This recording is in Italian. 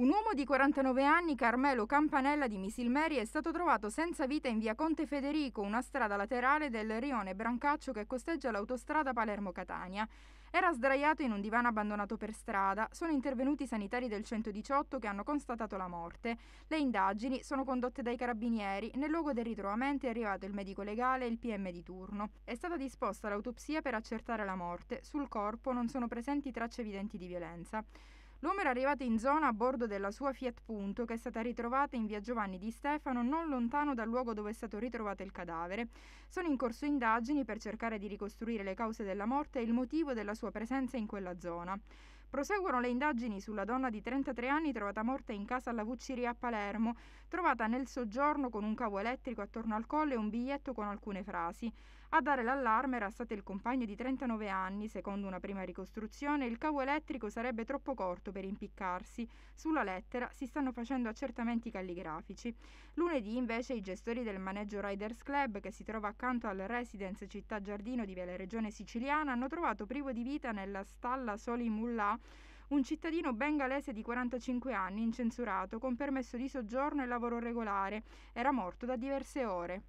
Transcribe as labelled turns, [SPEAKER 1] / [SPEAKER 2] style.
[SPEAKER 1] Un uomo di 49 anni, Carmelo Campanella di Misilmeri, è stato trovato senza vita in via Conte Federico, una strada laterale del rione Brancaccio che costeggia l'autostrada Palermo-Catania. Era sdraiato in un divano abbandonato per strada. Sono intervenuti i sanitari del 118 che hanno constatato la morte. Le indagini sono condotte dai carabinieri. Nel luogo del ritrovamento è arrivato il medico legale e il PM di turno. È stata disposta l'autopsia per accertare la morte. Sul corpo non sono presenti tracce evidenti di violenza. L'uomo era arrivato in zona a bordo della sua Fiat Punto che è stata ritrovata in via Giovanni di Stefano non lontano dal luogo dove è stato ritrovato il cadavere. Sono in corso indagini per cercare di ricostruire le cause della morte e il motivo della sua presenza in quella zona. Proseguono le indagini sulla donna di 33 anni trovata morta in casa alla Vucciria a Palermo, trovata nel soggiorno con un cavo elettrico attorno al collo e un biglietto con alcune frasi. A dare l'allarme era stato il compagno di 39 anni, secondo una prima ricostruzione, il cavo elettrico sarebbe troppo corto per impiccarsi. Sulla lettera si stanno facendo accertamenti calligrafici. Lunedì invece i gestori del maneggio Riders Club che si trova accanto al Residence Città Giardino di Regione Siciliana hanno trovato privo di vita nella stalla Soli Mullah un cittadino bengalese di 45 anni incensurato con permesso di soggiorno e lavoro regolare. Era morto da diverse ore.